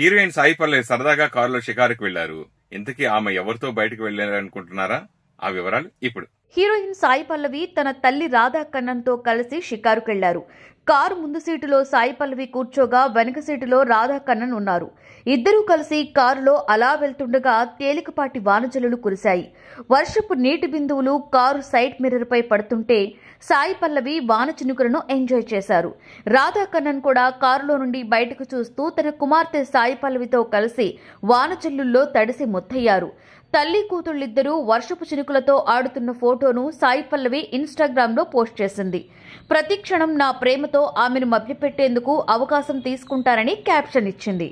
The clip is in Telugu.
హీరోయిన్ సాయి పల్లవి సరదాగా కారులో షికారుకు వెళ్లారు ఇంతకీ ఆమె ఎవరితో బయటకు వెళ్లారనుకుంటున్నారా ఆ వివరాలు ఇప్పుడు హీరోయిన్ సాయి పల్లవి తన తల్లి రాధా కన్నన్తో కలిసి షికారుకెళ్లారు కారు ముందు సీటులో సాయి పల్లవి కూర్చోగా వెనక సీటులో రాధా కన్నన్ ఉన్నారు ఇద్దరూ కలిసి కారులో అలా వెళ్తుండగా తేలికపాటి వానజలు కురిశాయి వర్షపు నీటి బిందువులు కారు సైడ్ మిర్రర్పై పడుతుంటే సాయి పల్లవి వాన చినుకులను ఎంజాయ్ చేశారు రాధా కన్నన్ కూడా కారులో నుండి బయటకు చూస్తూ తన కుమార్తె సాయి పల్లవితో కలిసి వానచల్లుల్లో తడిసి ముత్తయ్యారు తల్లి కూతుళ్ళిద్దరూ వర్షపు చినుకులతో ఆడుతున్న ఫోటోను సాయి పల్లవి లో పోస్ట్ చేసింది ప్రతి క్షణం నా ప్రేమతో ఆమెను మభ్యపెట్టేందుకు అవకాశం తీసుకుంటానని క్యాప్షన్ ఇచ్చింది